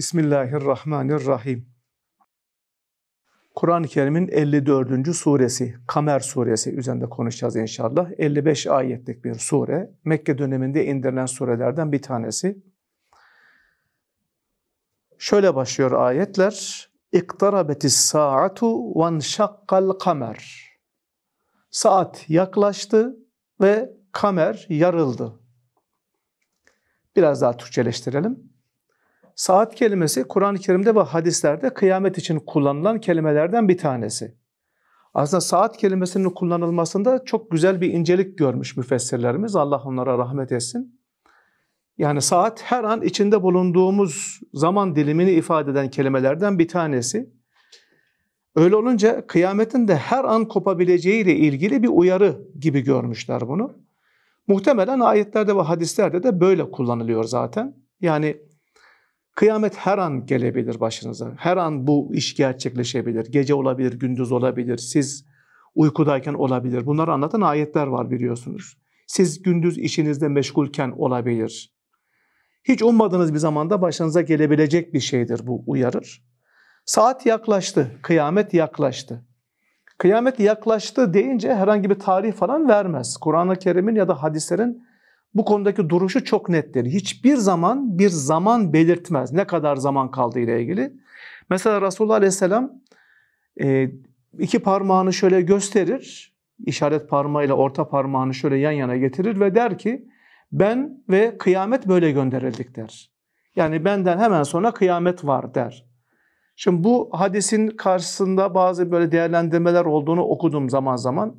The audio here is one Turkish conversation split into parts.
Bismillahirrahmanirrahim. Kur'an-ı Kerim'in 54. suresi, Kamer suresi üzerinde konuşacağız inşallah. 55 ayetlik bir sure. Mekke döneminde indirilen surelerden bir tanesi. Şöyle başlıyor ayetler. İktarabetis saatu ve şakkal kamer. Saat yaklaştı ve kamer yarıldı. Biraz daha Türkçeleştirelim. Saat kelimesi Kur'an-ı Kerim'de ve hadislerde kıyamet için kullanılan kelimelerden bir tanesi. Aslında saat kelimesinin kullanılmasında çok güzel bir incelik görmüş müfessirlerimiz. Allah onlara rahmet etsin. Yani saat her an içinde bulunduğumuz zaman dilimini ifade eden kelimelerden bir tanesi. Öyle olunca kıyametin de her an kopabileceği ile ilgili bir uyarı gibi görmüşler bunu. Muhtemelen ayetlerde ve hadislerde de böyle kullanılıyor zaten. Yani Kıyamet her an gelebilir başınıza. Her an bu iş gerçekleşebilir. Gece olabilir, gündüz olabilir. Siz uykudayken olabilir. Bunları anlatan ayetler var biliyorsunuz. Siz gündüz işinizde meşgulken olabilir. Hiç ummadığınız bir zamanda başınıza gelebilecek bir şeydir bu uyarır. Saat yaklaştı, kıyamet yaklaştı. Kıyamet yaklaştı deyince herhangi bir tarih falan vermez. Kur'an-ı Kerim'in ya da hadislerin bu konudaki duruşu çok nettir. Hiçbir zaman bir zaman belirtmez. Ne kadar zaman kaldı ile ilgili. Mesela Resulullah Aleyhisselam e, iki parmağını şöyle gösterir. işaret parmağıyla orta parmağını şöyle yan yana getirir ve der ki ben ve kıyamet böyle gönderildik der. Yani benden hemen sonra kıyamet var der. Şimdi bu hadisin karşısında bazı böyle değerlendirmeler olduğunu okudum zaman zaman.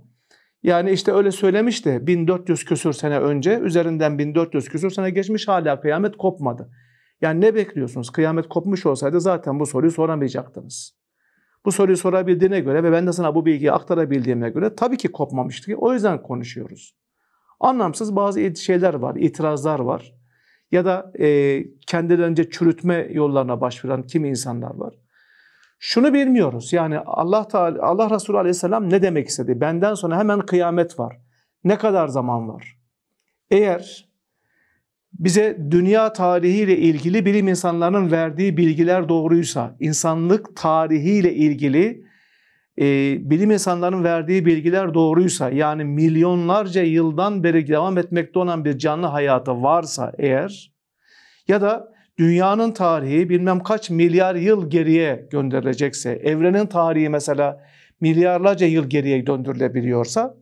Yani işte öyle söylemişti 1400 küsür sene önce üzerinden 1400 küsür sene geçmiş hala kıyamet kopmadı. Yani ne bekliyorsunuz? Kıyamet kopmuş olsaydı zaten bu soruyu soramayacaktınız. Bu soruyu sorabildiğine göre ve ben de sana bu bilgiyi aktarabildiğime göre tabii ki kopmamıştı. O yüzden konuşuyoruz. Anlamsız bazı şeyler var, itirazlar var. Ya da e, kendilerince çürütme yollarına başvuran kimi insanlar var. Şunu bilmiyoruz. Yani Allah Teala Allah Resulü Aleyhisselam ne demek istedi? Benden sonra hemen kıyamet var. Ne kadar zaman var? Eğer bize dünya tarihiyle ilgili bilim insanlarının verdiği bilgiler doğruysa, insanlık tarihiyle ilgili e, bilim insanlarının verdiği bilgiler doğruysa, yani milyonlarca yıldan beri devam etmekte olan bir canlı hayatı varsa eğer, ya da dünyanın tarihi bilmem kaç milyar yıl geriye gönderilecekse, evrenin tarihi mesela milyarlarca yıl geriye döndürülebiliyorsa,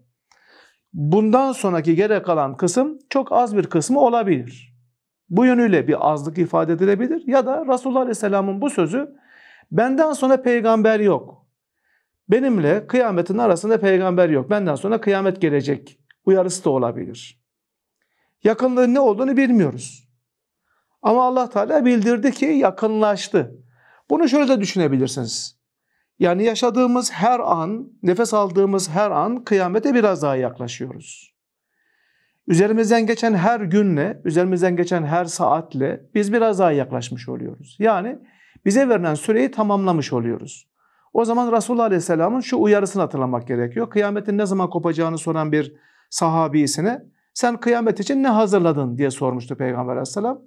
bundan sonraki geri kalan kısım çok az bir kısmı olabilir. Bu yönüyle bir azlık ifade edilebilir ya da Resulullah Aleyhisselam'ın bu sözü benden sonra peygamber yok. Benimle kıyametin arasında peygamber yok. Benden sonra kıyamet gelecek uyarısı da olabilir. Yakınlığın ne olduğunu bilmiyoruz. Ama Allah Teala bildirdi ki yakınlaştı. Bunu şöyle de düşünebilirsiniz. Yani yaşadığımız her an, nefes aldığımız her an kıyamete biraz daha yaklaşıyoruz. Üzerimizden geçen her günle, üzerimizden geçen her saatle biz biraz daha yaklaşmış oluyoruz. Yani bize verilen süreyi tamamlamış oluyoruz. O zaman Resulullah Aleyhisselam'ın şu uyarısını hatırlamak gerekiyor. Kıyametin ne zaman kopacağını soran bir sahabisine sen kıyamet için ne hazırladın diye sormuştu Peygamber Aleyhisselam.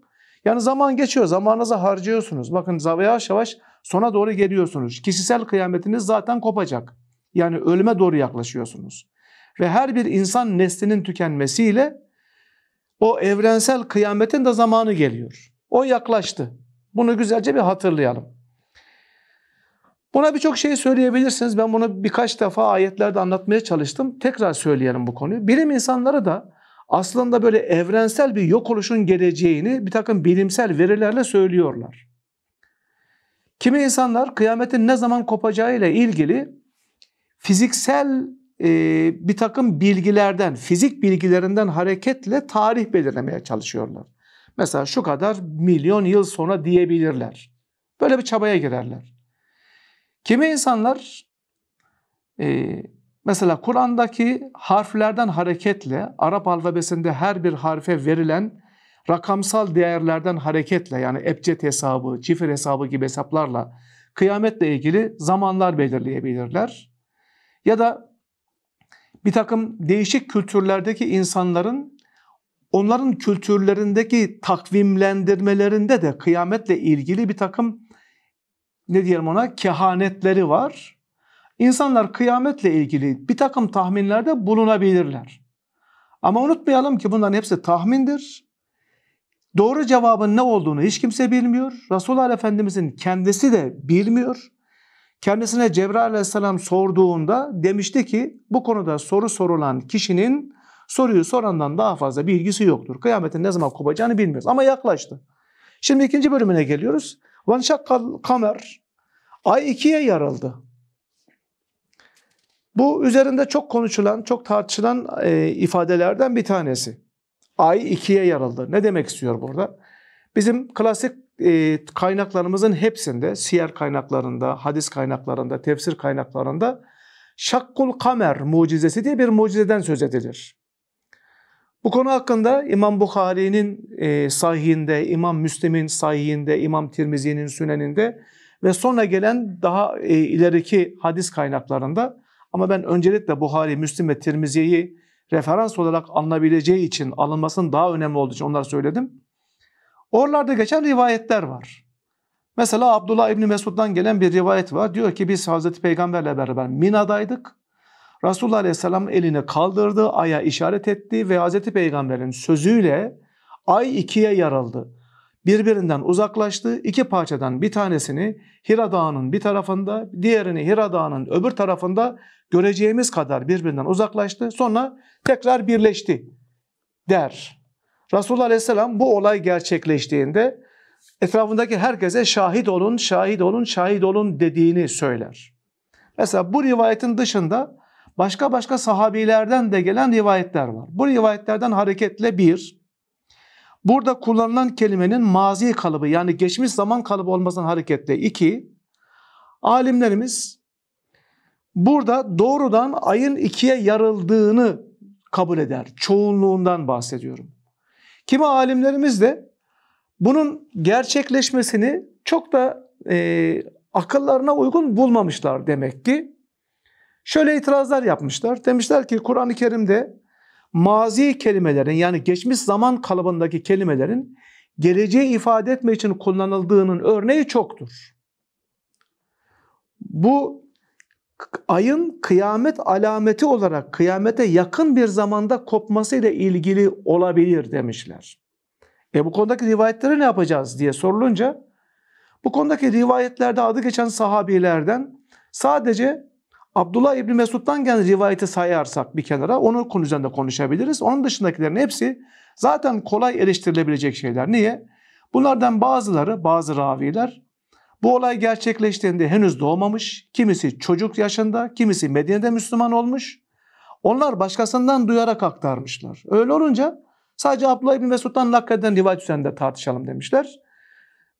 Yani zaman geçiyor, zamanınızı harcıyorsunuz. Bakın yavaş yavaş sona doğru geliyorsunuz. Kişisel kıyametiniz zaten kopacak. Yani ölüme doğru yaklaşıyorsunuz. Ve her bir insan neslinin tükenmesiyle o evrensel kıyametin de zamanı geliyor. O yaklaştı. Bunu güzelce bir hatırlayalım. Buna birçok şey söyleyebilirsiniz. Ben bunu birkaç defa ayetlerde anlatmaya çalıştım. Tekrar söyleyelim bu konuyu. Bilim insanları da aslında böyle evrensel bir yok oluşun geleceğini bir takım bilimsel verilerle söylüyorlar. Kimi insanlar kıyametin ne zaman kopacağı ile ilgili fiziksel e, bir takım bilgilerden, fizik bilgilerinden hareketle tarih belirlemeye çalışıyorlar. Mesela şu kadar milyon yıl sonra diyebilirler. Böyle bir çabaya girerler. Kimi insanlar e, Mesela Kur'an'daki harflerden hareketle Arap alfabesinde her bir harfe verilen rakamsal değerlerden hareketle yani ebced hesabı, çifir hesabı gibi hesaplarla kıyametle ilgili zamanlar belirleyebilirler. Ya da bir takım değişik kültürlerdeki insanların onların kültürlerindeki takvimlendirmelerinde de kıyametle ilgili bir takım ne diyelim ona kehanetleri var. İnsanlar kıyametle ilgili bir takım tahminlerde bulunabilirler. Ama unutmayalım ki bunların hepsi tahmindir. Doğru cevabın ne olduğunu hiç kimse bilmiyor. Resulullah Efendimizin kendisi de bilmiyor. Kendisine Cebrail Aleyhisselam sorduğunda demişti ki bu konuda soru sorulan kişinin soruyu sorandan daha fazla bilgisi yoktur. Kıyametin ne zaman kopacağını bilmiyoruz ama yaklaştı. Şimdi ikinci bölümüne geliyoruz. Vanşak kamer ay ikiye yarıldı. Bu üzerinde çok konuşulan, çok tartışılan e, ifadelerden bir tanesi. Ay ikiye yarıldı. Ne demek istiyor burada? Bizim klasik e, kaynaklarımızın hepsinde, siyer kaynaklarında, hadis kaynaklarında, tefsir kaynaklarında şakkul kamer mucizesi diye bir mucizeden söz edilir. Bu konu hakkında İmam Bukhari'nin e, sahihinde, İmam Müslim'in sahihinde, İmam Tirmizi'nin süneninde ve sonra gelen daha e, ileriki hadis kaynaklarında ama ben öncelikle Buhari, Müslim ve Tirmizi'yi referans olarak alınabileceği için, alınmasının daha önemli olduğu için onları söyledim. Oralarda geçen rivayetler var. Mesela Abdullah İbni Mesud'dan gelen bir rivayet var. Diyor ki biz Hazreti Peygamberle beraber Mina'daydık. Resulullah Aleyhisselam elini kaldırdı, aya işaret etti ve Hazreti Peygamber'in sözüyle ay ikiye yarıldı birbirinden uzaklaştı. İki parçadan bir tanesini Hira Dağı'nın bir tarafında, diğerini Hira Dağı'nın öbür tarafında göreceğimiz kadar birbirinden uzaklaştı. Sonra tekrar birleşti der. Resulullah Aleyhisselam bu olay gerçekleştiğinde etrafındaki herkese şahit olun, şahit olun, şahit olun dediğini söyler. Mesela bu rivayetin dışında başka başka sahabilerden de gelen rivayetler var. Bu rivayetlerden hareketle bir, Burada kullanılan kelimenin mazi kalıbı yani geçmiş zaman kalıbı olmasından hareketle iki, alimlerimiz burada doğrudan ayın ikiye yarıldığını kabul eder. Çoğunluğundan bahsediyorum. Kimi alimlerimiz de bunun gerçekleşmesini çok da e, akıllarına uygun bulmamışlar demek ki. Şöyle itirazlar yapmışlar. Demişler ki Kur'an-ı Kerim'de mazi kelimelerin yani geçmiş zaman kalıbındaki kelimelerin geleceği ifade etme için kullanıldığının örneği çoktur. Bu ayın kıyamet alameti olarak kıyamete yakın bir zamanda kopması ile ilgili olabilir demişler. E bu konudaki rivayetlere ne yapacağız diye sorulunca bu konudaki rivayetlerde adı geçen sahabilerden sadece Abdullah İbni Mesud'dan gelen rivayeti sayarsak bir kenara onu konu üzerinde konuşabiliriz. Onun dışındakilerin hepsi zaten kolay eleştirilebilecek şeyler. Niye? Bunlardan bazıları, bazı raviler bu olay gerçekleştiğinde henüz doğmamış, kimisi çocuk yaşında, kimisi Medine'de Müslüman olmuş. Onlar başkasından duyarak aktarmışlar. Öyle olunca sadece Abdullah İbni Mesud'dan nakleden rivayet üzerinde tartışalım demişler.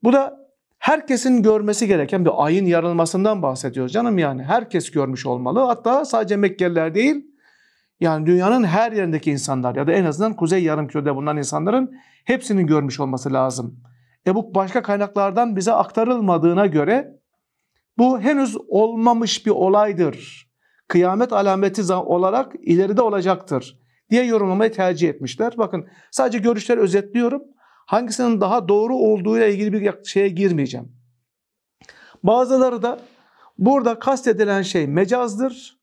Bu da herkesin görmesi gereken bir ayın yarılmasından bahsediyoruz canım yani. Herkes görmüş olmalı. Hatta sadece Mekkeliler değil, yani dünyanın her yerindeki insanlar ya da en azından Kuzey Yarımküre'de bulunan insanların hepsinin görmüş olması lazım. E bu başka kaynaklardan bize aktarılmadığına göre bu henüz olmamış bir olaydır. Kıyamet alameti olarak ileride olacaktır diye yorumlamayı tercih etmişler. Bakın sadece görüşleri özetliyorum hangisinin daha doğru olduğuyla ilgili bir şeye girmeyeceğim. Bazıları da burada kastedilen şey mecazdır.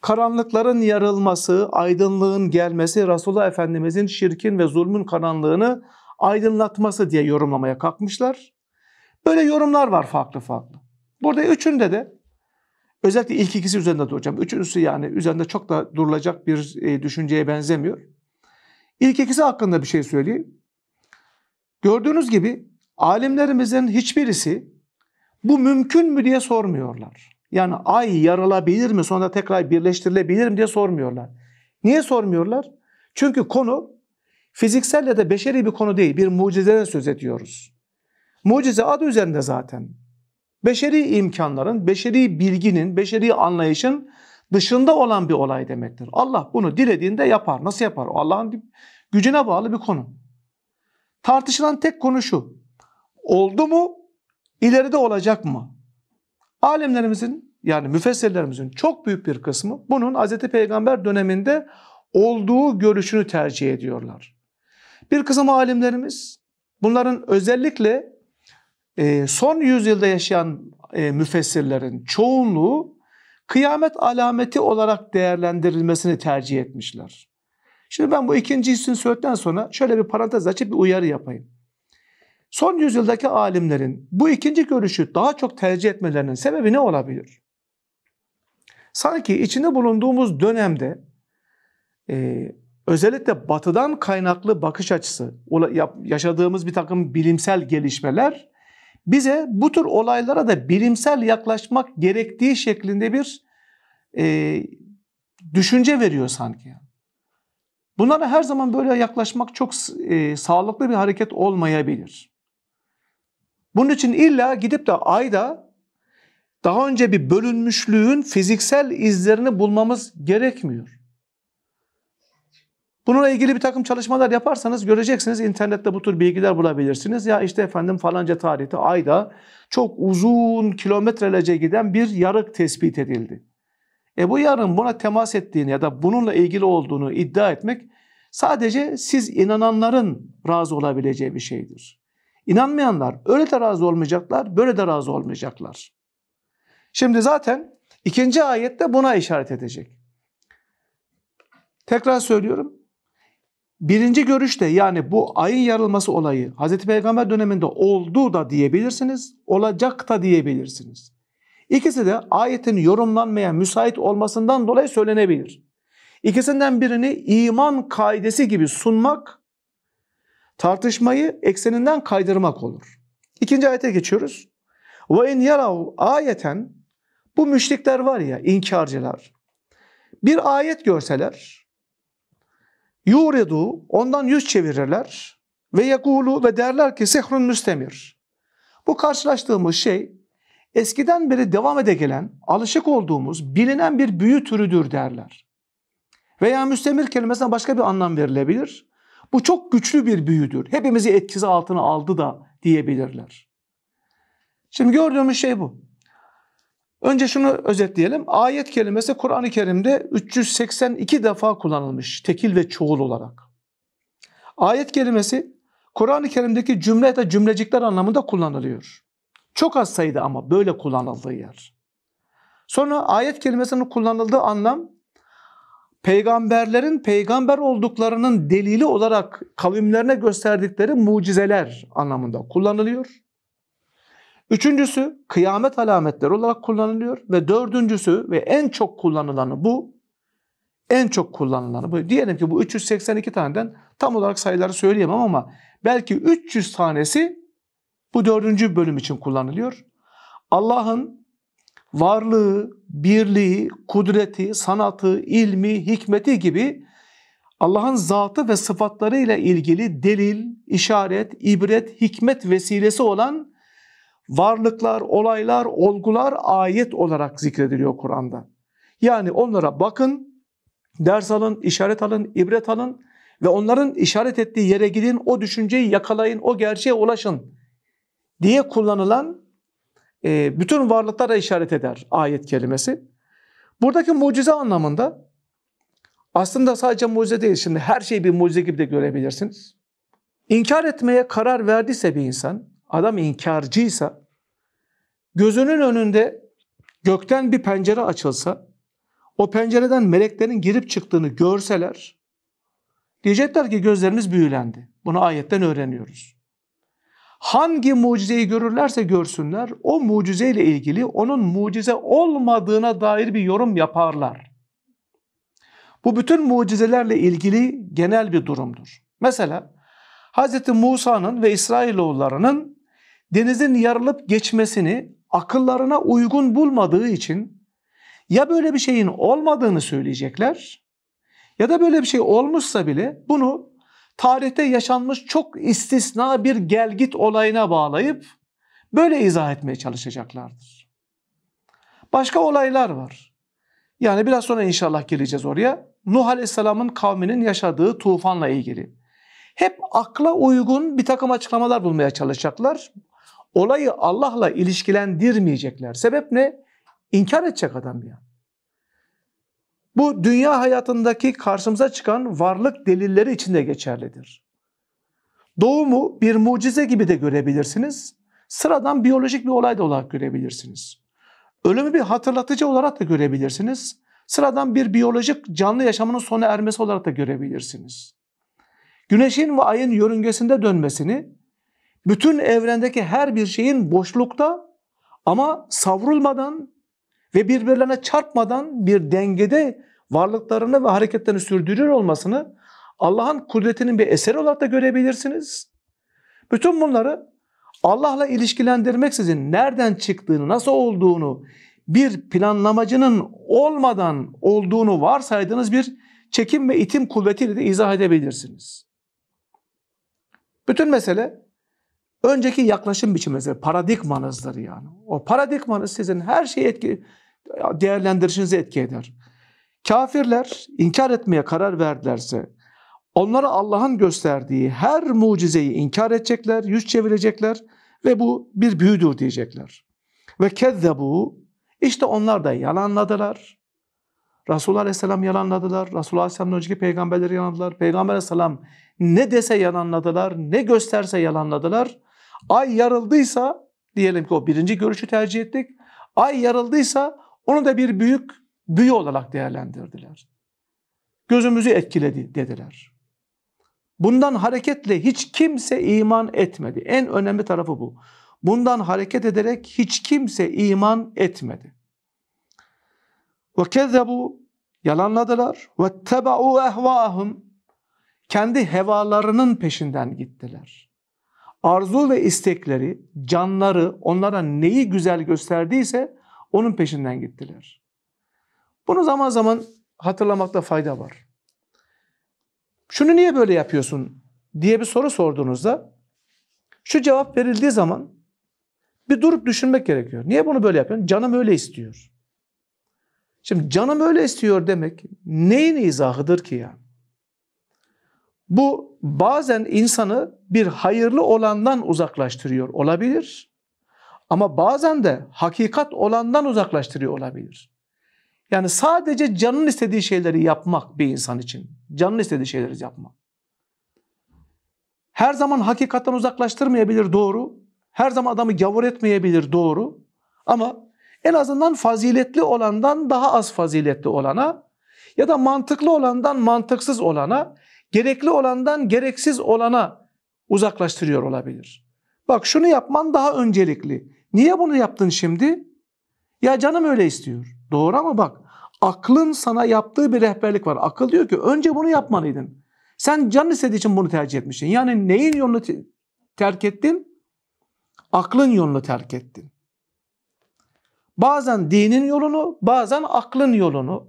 Karanlıkların yarılması, aydınlığın gelmesi, Resulullah Efendimizin şirkin ve zulmün karanlığını aydınlatması diye yorumlamaya kalkmışlar. Böyle yorumlar var farklı farklı. Burada üçünde de özellikle ilk ikisi üzerinde duracağım. Üçüncüsü yani üzerinde çok da durulacak bir e, düşünceye benzemiyor. İlk ikisi hakkında bir şey söyleyeyim. Gördüğünüz gibi alimlerimizin hiçbirisi bu mümkün mü diye sormuyorlar. Yani ay yarılabilir mi sonra tekrar birleştirilebilir mi diye sormuyorlar. Niye sormuyorlar? Çünkü konu fiziksel ya da beşeri bir konu değil. Bir mucizeden söz ediyoruz. Mucize adı üzerinde zaten. Beşeri imkanların, beşeri bilginin, beşeri anlayışın dışında olan bir olay demektir. Allah bunu dilediğinde yapar. Nasıl yapar? Allah'ın gücüne bağlı bir konu. Tartışılan tek konu şu. Oldu mu? İleride olacak mı? Alimlerimizin yani müfessirlerimizin çok büyük bir kısmı bunun Hz. Peygamber döneminde olduğu görüşünü tercih ediyorlar. Bir kısım alimlerimiz bunların özellikle e, son yüzyılda yaşayan e, müfessirlerin çoğunluğu kıyamet alameti olarak değerlendirilmesini tercih etmişler. Şimdi ben bu ikinci hissini söyledikten sonra şöyle bir parantez açıp bir uyarı yapayım. Son yüzyıldaki alimlerin bu ikinci görüşü daha çok tercih etmelerinin sebebi ne olabilir? Sanki içinde bulunduğumuz dönemde e, özellikle batıdan kaynaklı bakış açısı, yaşadığımız bir takım bilimsel gelişmeler bize bu tür olaylara da bilimsel yaklaşmak gerektiği şeklinde bir e, düşünce veriyor sanki. Bunlara her zaman böyle yaklaşmak çok e, sağlıklı bir hareket olmayabilir. Bunun için illa gidip de ayda daha önce bir bölünmüşlüğün fiziksel izlerini bulmamız gerekmiyor. Bununla ilgili bir takım çalışmalar yaparsanız göreceksiniz internette bu tür bilgiler bulabilirsiniz. Ya işte efendim falanca tarihte ayda çok uzun kilometrelerce giden bir yarık tespit edildi. Ebu Yar'ın buna temas ettiğini ya da bununla ilgili olduğunu iddia etmek sadece siz inananların razı olabileceği bir şeydir. İnanmayanlar öyle de razı olmayacaklar, böyle de razı olmayacaklar. Şimdi zaten ikinci ayette buna işaret edecek. Tekrar söylüyorum. Birinci görüşte yani bu ayın yarılması olayı Hazreti Peygamber döneminde oldu da diyebilirsiniz, olacak da diyebilirsiniz. İkisi de ayetin yorumlanmaya müsait olmasından dolayı söylenebilir. İkisinden birini iman kaidesi gibi sunmak, tartışmayı ekseninden kaydırmak olur. İkinci ayete geçiyoruz. Ve in ayeten bu müşrikler var ya inkarcılar. Bir ayet görseler yuridu ondan yüz çevirirler ve yekulu ve derler ki sihrun müstemir. Bu karşılaştığımız şey eskiden beri devam ede gelen, alışık olduğumuz, bilinen bir büyü türüdür derler. Veya müstemir kelimesine başka bir anlam verilebilir. Bu çok güçlü bir büyüdür. Hepimizi etkisi altına aldı da diyebilirler. Şimdi gördüğümüz şey bu. Önce şunu özetleyelim. Ayet kelimesi Kur'an-ı Kerim'de 382 defa kullanılmış tekil ve çoğul olarak. Ayet kelimesi Kur'an-ı Kerim'deki cümle ya da cümlecikler anlamında kullanılıyor. Çok az sayıda ama böyle kullanıldığı yer. Sonra ayet kelimesinin kullanıldığı anlam peygamberlerin peygamber olduklarının delili olarak kavimlerine gösterdikleri mucizeler anlamında kullanılıyor. Üçüncüsü kıyamet alametleri olarak kullanılıyor ve dördüncüsü ve en çok kullanılanı bu. En çok kullanılanı bu. Diyelim ki bu 382 taneden tam olarak sayıları söyleyemem ama belki 300 tanesi bu dördüncü bölüm için kullanılıyor. Allah'ın varlığı, birliği, kudreti, sanatı, ilmi, hikmeti gibi Allah'ın zatı ve sıfatları ile ilgili delil, işaret, ibret, hikmet vesilesi olan varlıklar, olaylar, olgular ayet olarak zikrediliyor Kur'an'da. Yani onlara bakın, ders alın, işaret alın, ibret alın ve onların işaret ettiği yere gidin, o düşünceyi yakalayın, o gerçeğe ulaşın diye kullanılan e, bütün varlıklara işaret eder ayet kelimesi. Buradaki mucize anlamında aslında sadece mucize değil şimdi her şeyi bir mucize gibi de görebilirsiniz. İnkar etmeye karar verdiyse bir insan, adam inkarcıysa, gözünün önünde gökten bir pencere açılsa, o pencereden meleklerin girip çıktığını görseler, diyecekler ki gözleriniz büyülendi. Bunu ayetten öğreniyoruz hangi mucizeyi görürlerse görsünler o mucizeyle ilgili onun mucize olmadığına dair bir yorum yaparlar. Bu bütün mucizelerle ilgili genel bir durumdur. Mesela Hz. Musa'nın ve İsrailoğullarının denizin yarılıp geçmesini akıllarına uygun bulmadığı için ya böyle bir şeyin olmadığını söyleyecekler ya da böyle bir şey olmuşsa bile bunu tarihte yaşanmış çok istisna bir gelgit olayına bağlayıp böyle izah etmeye çalışacaklardır. Başka olaylar var. Yani biraz sonra inşallah geleceğiz oraya. Nuh Aleyhisselam'ın kavminin yaşadığı tufanla ilgili. Hep akla uygun bir takım açıklamalar bulmaya çalışacaklar. Olayı Allah'la ilişkilendirmeyecekler. Sebep ne? İnkar edecek adam yani. Bu dünya hayatındaki karşımıza çıkan varlık delilleri içinde geçerlidir. Doğumu bir mucize gibi de görebilirsiniz. Sıradan biyolojik bir olay da olarak görebilirsiniz. Ölümü bir hatırlatıcı olarak da görebilirsiniz. Sıradan bir biyolojik canlı yaşamının sona ermesi olarak da görebilirsiniz. Güneşin ve ayın yörüngesinde dönmesini, bütün evrendeki her bir şeyin boşlukta ama savrulmadan ve birbirlerine çarpmadan bir dengede varlıklarını ve hareketlerini sürdürüyor olmasını Allah'ın kudretinin bir eseri olarak da görebilirsiniz. Bütün bunları Allah'la ilişkilendirmeksizin nereden çıktığını, nasıl olduğunu, bir planlamacının olmadan olduğunu varsaydığınız bir çekim ve itim kuvvetiyle de izah edebilirsiniz. Bütün mesele önceki yaklaşım biçiminizdir, paradigmanızdır yani. O paradigmanız sizin her şeyi etki, değerlendirişinizi etki eder. Kafirler inkar etmeye karar verdilerse onlara Allah'ın gösterdiği her mucizeyi inkar edecekler, yüz çevirecekler ve bu bir büyüdür diyecekler. Ve kezzebu işte onlar da yalanladılar. Resulullah Aleyhisselam yalanladılar. Resulullah Aleyhisselam'ın önceki peygamberleri yalanladılar. Peygamber Aleyhisselam ne dese yalanladılar, ne gösterse yalanladılar. Ay yarıldıysa diyelim ki o birinci görüşü tercih ettik. Ay yarıldıysa onu da bir büyük büyü olarak değerlendirdiler. Gözümüzü etkiledi dediler. Bundan hareketle hiç kimse iman etmedi. En önemli tarafı bu. Bundan hareket ederek hiç kimse iman etmedi. Ve Vekezzebu yalanladılar. Ve tebau ehvahum kendi hevalarının peşinden gittiler. Arzu ve istekleri, canları onlara neyi güzel gösterdiyse onun peşinden gittiler. Bunu zaman zaman hatırlamakta fayda var. Şunu niye böyle yapıyorsun diye bir soru sorduğunuzda şu cevap verildiği zaman bir durup düşünmek gerekiyor. Niye bunu böyle yapıyorsun? Canım öyle istiyor. Şimdi canım öyle istiyor demek neyin izahıdır ki ya? Bu bazen insanı bir hayırlı olandan uzaklaştırıyor olabilir. Ama bazen de hakikat olandan uzaklaştırıyor olabilir. Yani sadece canın istediği şeyleri yapmak bir insan için. Canın istediği şeyleri yapmak. Her zaman hakikatten uzaklaştırmayabilir doğru. Her zaman adamı gavur etmeyebilir doğru. Ama en azından faziletli olandan daha az faziletli olana ya da mantıklı olandan mantıksız olana, gerekli olandan gereksiz olana uzaklaştırıyor olabilir. Bak şunu yapman daha öncelikli. Niye bunu yaptın şimdi? Ya canım öyle istiyor. Doğru ama bak aklın sana yaptığı bir rehberlik var. Akıl diyor ki önce bunu yapmalıydın. Sen can istediği için bunu tercih etmişsin. Yani neyin yolunu terk ettin? Aklın yolunu terk ettin. Bazen dinin yolunu, bazen aklın yolunu,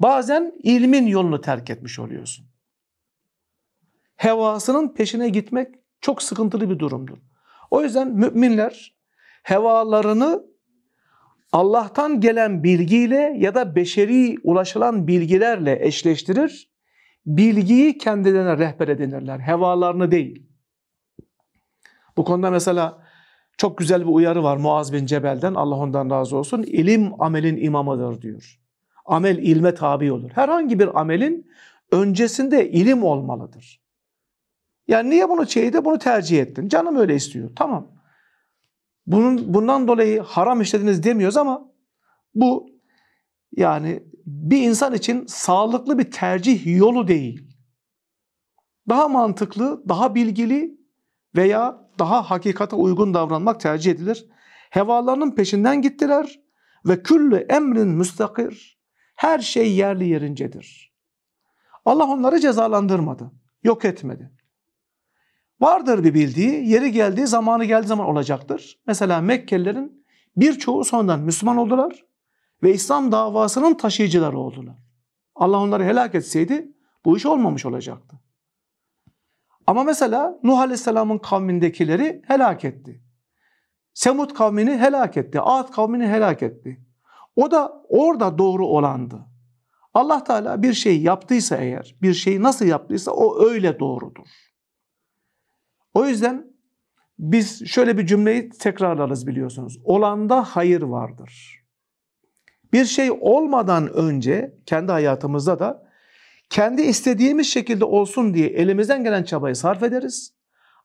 bazen ilmin yolunu terk etmiş oluyorsun. Hevasının peşine gitmek çok sıkıntılı bir durumdur. O yüzden müminler hevalarını Allah'tan gelen bilgiyle ya da beşeri ulaşılan bilgilerle eşleştirir. Bilgiyi kendilerine rehber edinirler, hevalarını değil. Bu konuda mesela çok güzel bir uyarı var Muaz bin Cebel'den, Allah ondan razı olsun. İlim amelin imamıdır diyor. Amel ilme tabi olur. Herhangi bir amelin öncesinde ilim olmalıdır. Yani niye bunu şeyde bunu tercih ettin? Canım öyle istiyor. Tamam. Bunun, bundan dolayı haram işlediniz demiyoruz ama bu yani bir insan için sağlıklı bir tercih yolu değil. Daha mantıklı, daha bilgili veya daha hakikate uygun davranmak tercih edilir. Hevalarının peşinden gittiler ve küllü emrin müstakir. Her şey yerli yerincedir. Allah onları cezalandırmadı, yok etmedi. Vardır bir bildiği, yeri geldiği, zamanı geldiği zaman olacaktır. Mesela Mekkelilerin birçoğu sonradan Müslüman oldular ve İslam davasının taşıyıcıları oldular. Allah onları helak etseydi bu iş olmamış olacaktı. Ama mesela Nuh Aleyhisselam'ın kavmindekileri helak etti. Semud kavmini helak etti. Ad kavmini helak etti. O da orada doğru olandı. Allah Teala bir şey yaptıysa eğer, bir şeyi nasıl yaptıysa o öyle doğrudur. O yüzden biz şöyle bir cümleyi tekrarlarız biliyorsunuz. Olanda hayır vardır. Bir şey olmadan önce kendi hayatımızda da kendi istediğimiz şekilde olsun diye elimizden gelen çabayı sarf ederiz.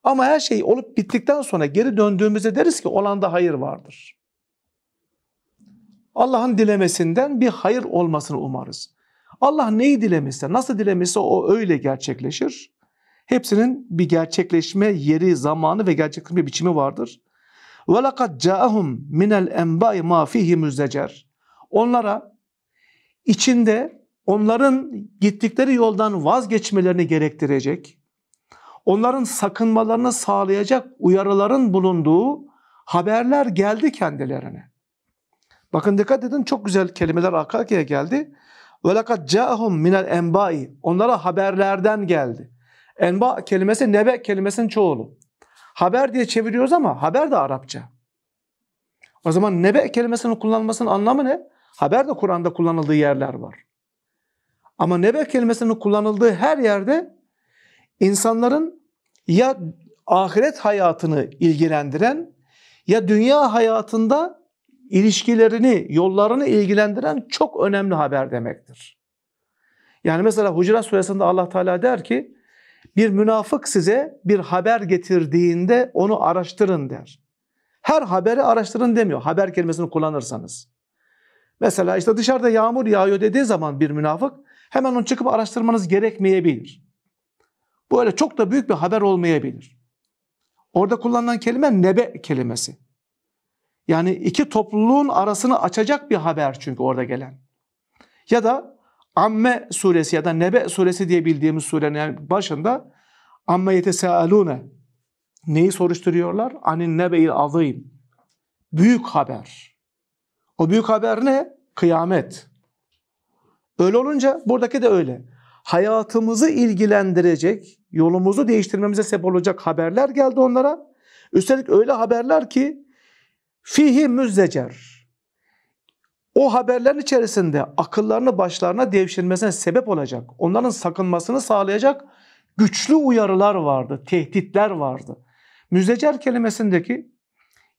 Ama her şey olup bittikten sonra geri döndüğümüzde deriz ki olanda hayır vardır. Allah'ın dilemesinden bir hayır olmasını umarız. Allah neyi dilemişse, nasıl dilemişse o öyle gerçekleşir. Hepsinin bir gerçekleşme yeri, zamanı ve gerçekleşme biçimi vardır. وَلَقَدْ جَاءَهُمْ مِنَ الْاَنْبَاءِ مَا فِيهِ Onlara içinde onların gittikleri yoldan vazgeçmelerini gerektirecek, onların sakınmalarını sağlayacak uyarıların bulunduğu haberler geldi kendilerine. Bakın dikkat edin çok güzel kelimeler arka arkaya geldi. وَلَقَدْ جَاءَهُمْ مِنَ الْاَنْبَاءِ Onlara haberlerden geldi. Enba kelimesi nebe kelimesinin çoğulu. Haber diye çeviriyoruz ama haber de Arapça. O zaman nebe kelimesinin kullanılmasının anlamı ne? Haber de Kur'an'da kullanıldığı yerler var. Ama nebe kelimesinin kullanıldığı her yerde insanların ya ahiret hayatını ilgilendiren ya dünya hayatında ilişkilerini, yollarını ilgilendiren çok önemli haber demektir. Yani mesela Hucurat suresinde Allah Teala der ki bir münafık size bir haber getirdiğinde onu araştırın der. Her haberi araştırın demiyor haber kelimesini kullanırsanız. Mesela işte dışarıda yağmur yağıyor dediği zaman bir münafık hemen onu çıkıp araştırmanız gerekmeyebilir. Bu öyle çok da büyük bir haber olmayabilir. Orada kullanılan kelime nebe kelimesi. Yani iki topluluğun arasını açacak bir haber çünkü orada gelen. Ya da Amme suresi ya da Nebe suresi diye bildiğimiz surenin yani başında Amme yetesâelûne neyi soruşturuyorlar? Anin nebe'il azîm. Büyük haber. O büyük haber ne? Kıyamet. Öyle olunca buradaki de öyle. Hayatımızı ilgilendirecek, yolumuzu değiştirmemize sebep olacak haberler geldi onlara. Üstelik öyle haberler ki fihi müzzecer o haberlerin içerisinde akıllarını başlarına devşirmesine sebep olacak, onların sakınmasını sağlayacak güçlü uyarılar vardı, tehditler vardı. Müzecer kelimesindeki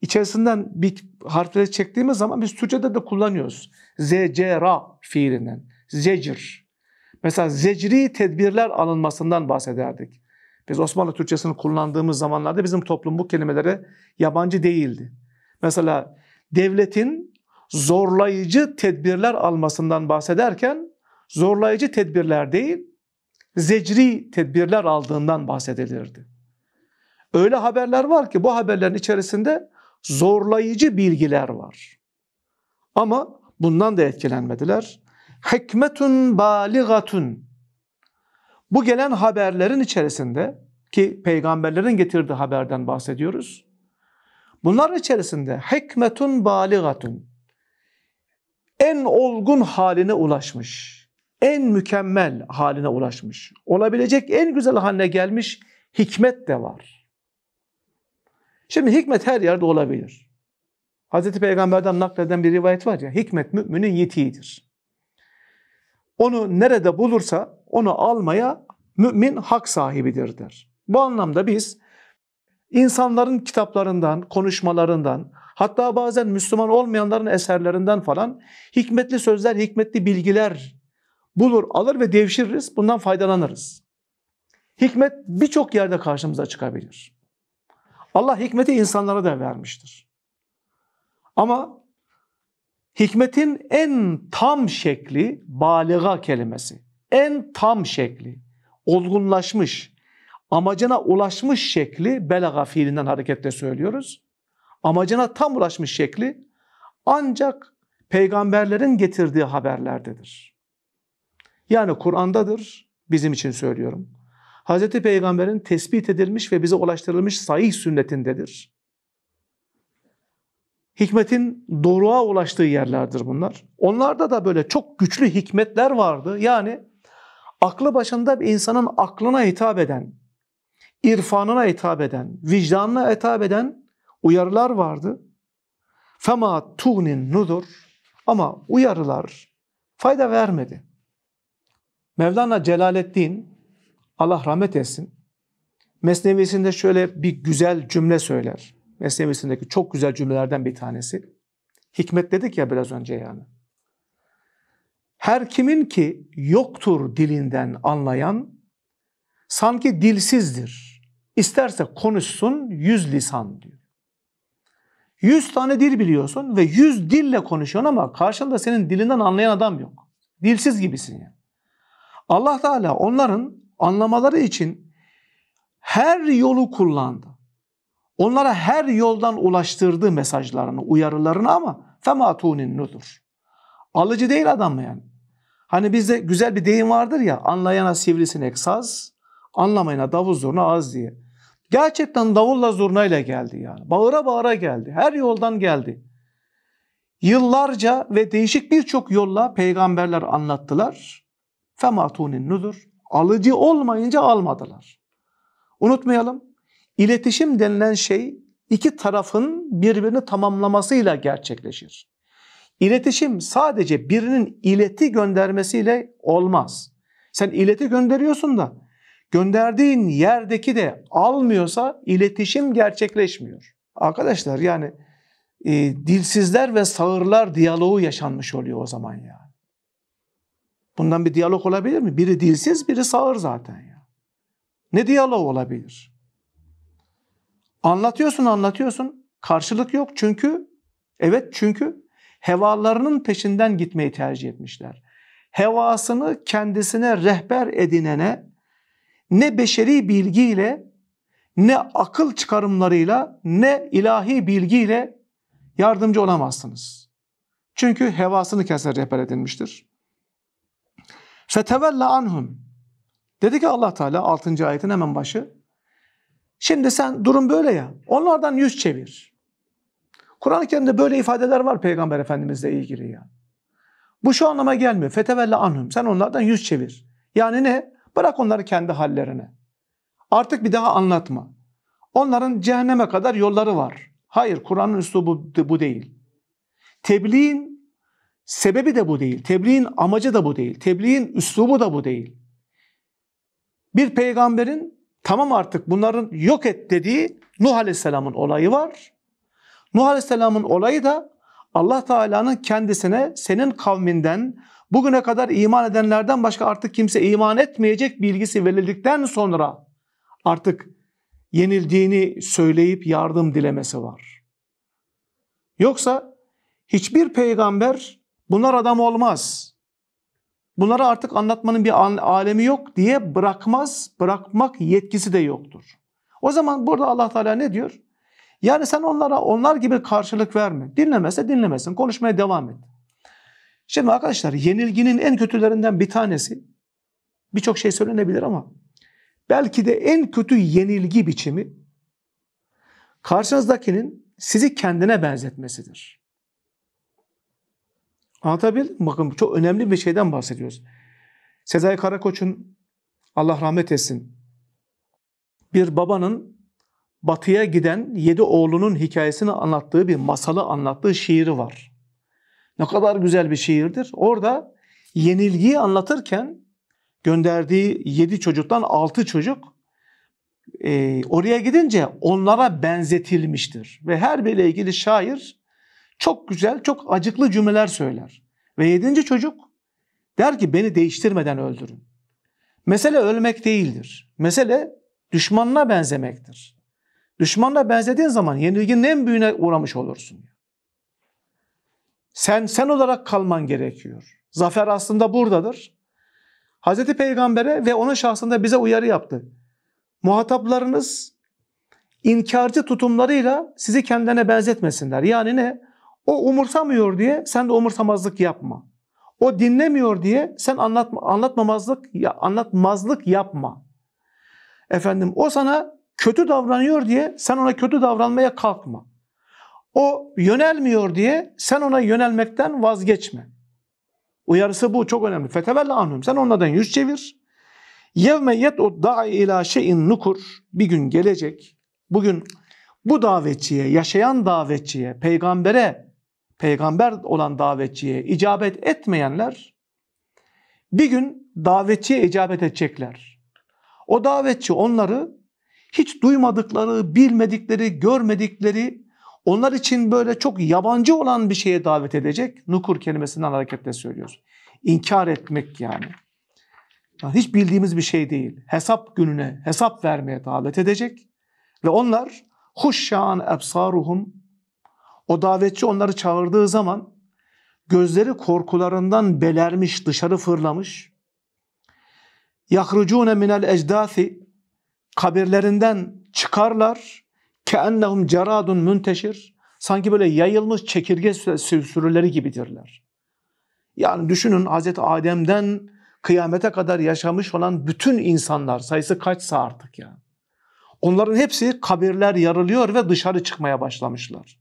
içerisinden bir harfleri çektiğimiz zaman biz Türkçe'de de kullanıyoruz. Zecera fiilinden, zecir. Mesela zecri tedbirler alınmasından bahsederdik. Biz Osmanlı Türkçesini kullandığımız zamanlarda bizim toplum bu kelimelere yabancı değildi. Mesela devletin zorlayıcı tedbirler almasından bahsederken zorlayıcı tedbirler değil, zecri tedbirler aldığından bahsedilirdi. Öyle haberler var ki bu haberlerin içerisinde zorlayıcı bilgiler var. Ama bundan da etkilenmediler. Hikmetun baligatun. Bu gelen haberlerin içerisinde ki peygamberlerin getirdiği haberden bahsediyoruz. Bunlar içerisinde hikmetun baligatun en olgun haline ulaşmış, en mükemmel haline ulaşmış, olabilecek en güzel haline gelmiş hikmet de var. Şimdi hikmet her yerde olabilir. Hazreti Peygamber'den nakleden bir rivayet var ya, hikmet müminin yetiğidir. Onu nerede bulursa onu almaya mümin hak sahibidir der. Bu anlamda biz insanların kitaplarından, konuşmalarından, Hatta bazen Müslüman olmayanların eserlerinden falan hikmetli sözler, hikmetli bilgiler bulur, alır ve devşiririz. Bundan faydalanırız. Hikmet birçok yerde karşımıza çıkabilir. Allah hikmeti insanlara da vermiştir. Ama hikmetin en tam şekli baliga kelimesi. En tam şekli, olgunlaşmış, amacına ulaşmış şekli belaga fiilinden hareketle söylüyoruz amacına tam ulaşmış şekli ancak peygamberlerin getirdiği haberlerdedir. Yani Kur'an'dadır bizim için söylüyorum. Hz. Peygamber'in tespit edilmiş ve bize ulaştırılmış sahih sünnetindedir. Hikmetin doğruğa ulaştığı yerlerdir bunlar. Onlarda da böyle çok güçlü hikmetler vardı. Yani aklı başında bir insanın aklına hitap eden, irfanına hitap eden, vicdanına hitap eden uyarılar vardı. Fema tuğnin nudur. Ama uyarılar fayda vermedi. Mevlana Celaleddin Allah rahmet etsin. Mesnevisinde şöyle bir güzel cümle söyler. Mesnevisindeki çok güzel cümlelerden bir tanesi. Hikmet dedik ya biraz önce yani. Her kimin ki yoktur dilinden anlayan sanki dilsizdir. İsterse konuşsun yüz lisan diyor. 100 tane dil biliyorsun ve 100 dille konuşuyorsun ama karşında senin dilinden anlayan adam yok. Dilsiz gibisin yani. Allah Teala onların anlamaları için her yolu kullandı. Onlara her yoldan ulaştırdığı mesajlarını, uyarılarını ama fematunin nudur. Alıcı değil adam yani. Hani bizde güzel bir deyim vardır ya anlayana sivrisinek saz, anlamayana davul zurna az diye. Gerçekten davulla zurnayla geldi yani. Bağıra bağıra geldi. Her yoldan geldi. Yıllarca ve değişik birçok yolla peygamberler anlattılar. Fematunin nüzür. Alıcı olmayınca almadılar. Unutmayalım. İletişim denilen şey iki tarafın birbirini tamamlamasıyla gerçekleşir. İletişim sadece birinin ileti göndermesiyle olmaz. Sen ileti gönderiyorsun da gönderdiğin yerdeki de almıyorsa iletişim gerçekleşmiyor. Arkadaşlar yani e, dilsizler ve sağırlar diyaloğu yaşanmış oluyor o zaman yani. Bundan bir diyalog olabilir mi? Biri dilsiz, biri sağır zaten ya. Ne diyalog olabilir? Anlatıyorsun, anlatıyorsun. Karşılık yok çünkü evet çünkü hevalarının peşinden gitmeyi tercih etmişler. Hevasını kendisine rehber edinene ne beşeri bilgiyle ne akıl çıkarımlarıyla ne ilahi bilgiyle yardımcı olamazsınız. Çünkü hevasını keser rehber edilmiştir. Fetevella anhum. Dedi ki Allah Teala 6. ayetin hemen başı. Şimdi sen durum böyle ya. Onlardan yüz çevir. Kur'an-ı Kerim'de böyle ifadeler var Peygamber Efendimizle ilgili ya. Bu şu anlama gelmiyor. Fetevella anhum. Sen onlardan yüz çevir. Yani ne? Bırak onları kendi hallerine. Artık bir daha anlatma. Onların cehenneme kadar yolları var. Hayır Kur'an'ın üslubu bu değil. Tebliğin sebebi de bu değil. Tebliğin amacı da bu değil. Tebliğin üslubu da bu değil. Bir peygamberin tamam artık bunların yok et dediği Nuh Aleyhisselam'ın olayı var. Nuh Aleyhisselam'ın olayı da Allah Teala'nın kendisine senin kavminden Bugüne kadar iman edenlerden başka artık kimse iman etmeyecek bilgisi verildikten sonra artık yenildiğini söyleyip yardım dilemesi var. Yoksa hiçbir peygamber bunlar adam olmaz. Bunları artık anlatmanın bir alemi yok diye bırakmaz, bırakmak yetkisi de yoktur. O zaman burada Allah Teala ne diyor? Yani sen onlara onlar gibi karşılık verme. Dinlemezse dinlemesin, konuşmaya devam et. Şimdi arkadaşlar yenilginin en kötülerinden bir tanesi birçok şey söylenebilir ama belki de en kötü yenilgi biçimi karşınızdakinin sizi kendine benzetmesidir. Anlatabildim mi? Bakın çok önemli bir şeyden bahsediyoruz. Sezai Karakoç'un Allah rahmet etsin bir babanın batıya giden yedi oğlunun hikayesini anlattığı bir masalı anlattığı şiiri var. Ne kadar güzel bir şiirdir. Orada yenilgiyi anlatırken gönderdiği yedi çocuktan altı çocuk e, oraya gidince onlara benzetilmiştir. Ve her biriyle ilgili şair çok güzel, çok acıklı cümleler söyler. Ve yedinci çocuk der ki beni değiştirmeden öldürün. Mesele ölmek değildir. Mesele düşmanına benzemektir. Düşmanla benzediğin zaman yenilginin en büyüğüne uğramış olursun. Sen sen olarak kalman gerekiyor. Zafer aslında buradadır. Hazreti Peygamber'e ve onun şahsında bize uyarı yaptı. Muhataplarınız inkarcı tutumlarıyla sizi kendine benzetmesinler. Yani ne? O umursamıyor diye sen de umursamazlık yapma. O dinlemiyor diye sen anlatma, anlatmamazlık ya, anlatmazlık yapma. Efendim o sana kötü davranıyor diye sen ona kötü davranmaya kalkma. O yönelmiyor diye sen ona yönelmekten vazgeçme. Uyarısı bu çok önemli. Fetevelle anhum. Sen onlardan yüz çevir. Yevme yet o da'i ila şeyin nukur. Bir gün gelecek. Bugün bu davetçiye, yaşayan davetçiye, peygambere, peygamber olan davetçiye icabet etmeyenler bir gün davetçiye icabet edecekler. O davetçi onları hiç duymadıkları, bilmedikleri, görmedikleri onlar için böyle çok yabancı olan bir şeye davet edecek. Nukur kelimesinden hareketle söylüyoruz. İnkar etmek yani. yani. Hiç bildiğimiz bir şey değil. Hesap gününe, hesap vermeye davet edecek. Ve onlar huşşan ebsaruhum o davetçi onları çağırdığı zaman gözleri korkularından belermiş, dışarı fırlamış. Yahrucune minel ecdâfi kabirlerinden çıkarlar Keennehum ceradun münteşir. Sanki böyle yayılmış çekirge sürüleri gibidirler. Yani düşünün Hazreti Adem'den kıyamete kadar yaşamış olan bütün insanlar sayısı kaçsa artık ya? Onların hepsi kabirler yarılıyor ve dışarı çıkmaya başlamışlar.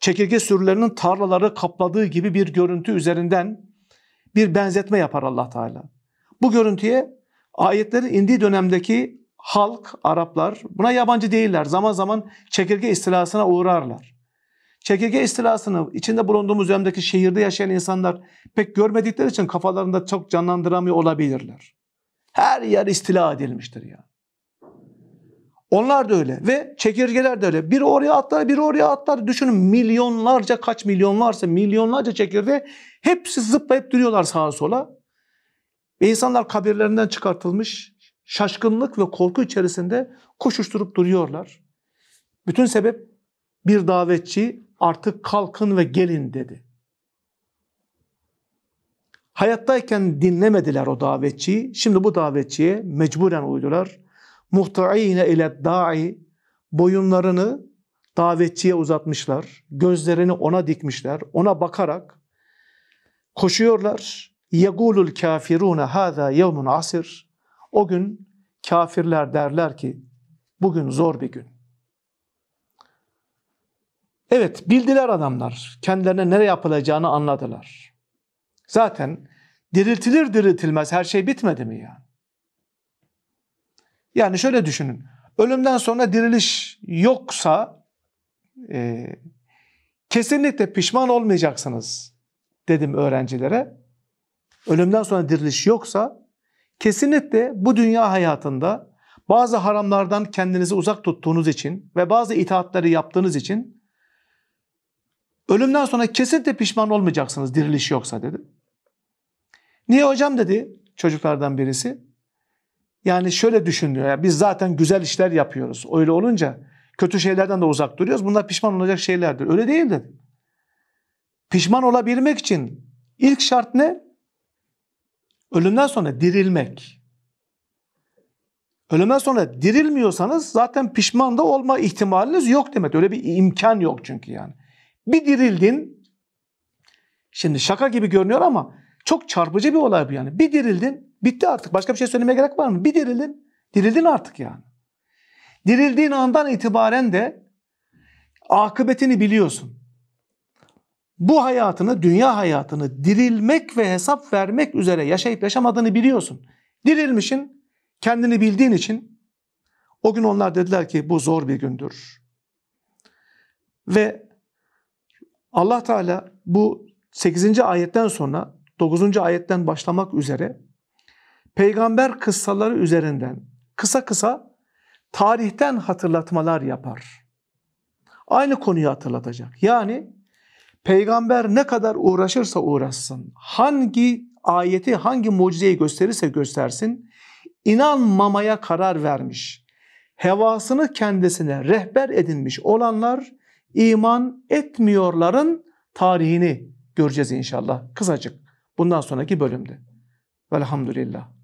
Çekirge sürülerinin tarlaları kapladığı gibi bir görüntü üzerinden bir benzetme yapar Allah Teala. Bu görüntüye ayetlerin indiği dönemdeki halk, Araplar buna yabancı değiller. Zaman zaman çekirge istilasına uğrarlar. Çekirge istilasını içinde bulunduğumuz dönemdeki şehirde yaşayan insanlar pek görmedikleri için kafalarında çok canlandıramıyor olabilirler. Her yer istila edilmiştir ya. Onlar da öyle ve çekirgeler de öyle. Biri oraya atlar, biri oraya atlar. Düşünün milyonlarca kaç milyon varsa milyonlarca çekirge hepsi zıplayıp duruyorlar sağa sola. Ve insanlar kabirlerinden çıkartılmış şaşkınlık ve korku içerisinde koşuşturup duruyorlar. Bütün sebep bir davetçi artık kalkın ve gelin dedi. Hayattayken dinlemediler o davetçiyi. Şimdi bu davetçiye mecburen uydular. Muhta'ine ile da'i boyunlarını davetçiye uzatmışlar. Gözlerini ona dikmişler. Ona bakarak koşuyorlar. Yegulul kafiruna haza yevmun asir. O gün kafirler derler ki bugün zor bir gün. Evet bildiler adamlar. Kendilerine ne yapılacağını anladılar. Zaten diriltilir diriltilmez her şey bitmedi mi yani? Yani şöyle düşünün. Ölümden sonra diriliş yoksa e, kesinlikle pişman olmayacaksınız dedim öğrencilere. Ölümden sonra diriliş yoksa Kesinlikle bu dünya hayatında bazı haramlardan kendinizi uzak tuttuğunuz için ve bazı itaatleri yaptığınız için ölümden sonra kesinlikle pişman olmayacaksınız diriliş yoksa dedi. Niye hocam dedi çocuklardan birisi. Yani şöyle düşünüyor. Ya biz zaten güzel işler yapıyoruz. Öyle olunca kötü şeylerden de uzak duruyoruz. Bunlar pişman olacak şeylerdir. Öyle değil dedi. Pişman olabilmek için ilk şart ne? Ölümden sonra dirilmek. Ölümden sonra dirilmiyorsanız zaten pişman da olma ihtimaliniz yok demek. Öyle bir imkan yok çünkü yani. Bir dirildin. Şimdi şaka gibi görünüyor ama çok çarpıcı bir olay bu yani. Bir dirildin, bitti artık. Başka bir şey söylemeye gerek var mı? Bir dirildin, dirildin artık yani. Dirildiğin andan itibaren de akıbetini biliyorsun bu hayatını, dünya hayatını dirilmek ve hesap vermek üzere yaşayıp yaşamadığını biliyorsun. Dirilmişin, kendini bildiğin için o gün onlar dediler ki bu zor bir gündür. Ve Allah Teala bu 8. ayetten sonra 9. ayetten başlamak üzere peygamber kıssaları üzerinden kısa kısa tarihten hatırlatmalar yapar. Aynı konuyu hatırlatacak. Yani Peygamber ne kadar uğraşırsa uğraşsın, hangi ayeti, hangi mucizeyi gösterirse göstersin, inanmamaya karar vermiş, hevasını kendisine rehber edinmiş olanlar iman etmiyorların tarihini göreceğiz inşallah kısacık bundan sonraki bölümde. Velhamdülillah.